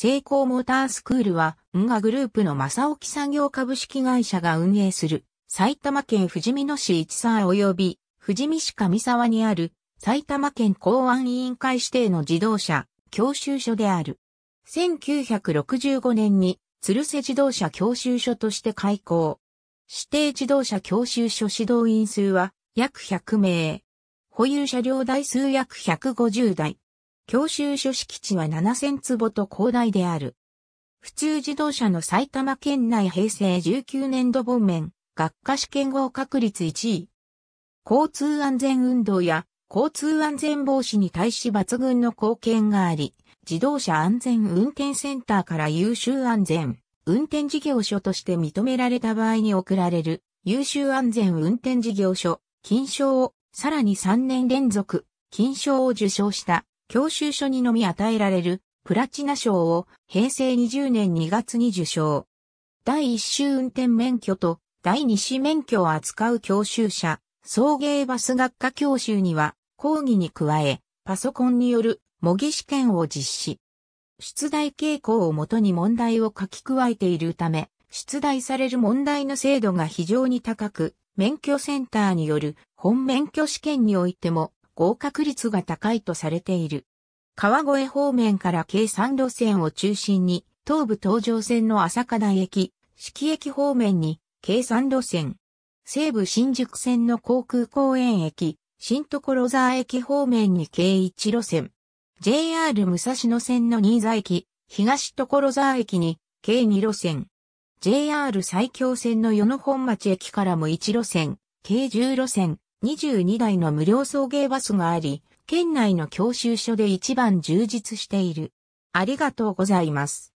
成功モータースクールは、運河グループの正沖産業株式会社が運営する、埼玉県富士見野市市沢及び、富士見市上沢にある、埼玉県公安委員会指定の自動車、教習所である。1965年に、鶴瀬自動車教習所として開校。指定自動車教習所指導員数は、約100名。保有車両台数約150台。教習所敷地は7000坪と広大である。普通自動車の埼玉県内平成19年度本面、学科試験合格率1位。交通安全運動や交通安全防止に対し抜群の貢献があり、自動車安全運転センターから優秀安全、運転事業所として認められた場合に贈られる優秀安全運転事業所、金賞をさらに3年連続、金賞を受賞した教習所にのみ与えられるプラチナ賞を平成20年2月に受賞。第1種運転免許と第2種免許を扱う教習者、送迎バス学科教習には講義に加え、パソコンによる模擬試験を実施。出題傾向をもとに問題を書き加えているため、出題される問題の精度が非常に高く、免許センターによる本免許試験においても合格率が高いとされている。川越方面から計3路線を中心に、東武東上線の朝台駅、四季駅方面に計3路線、西武新宿線の航空公園駅、新所沢駅方面に計1路線、JR 武蔵野線の新座駅、東所沢駅に計2路線、JR 埼京線の与野本町駅からも1路線、計10路線、22台の無料送迎バスがあり、県内の教習所で一番充実している。ありがとうございます。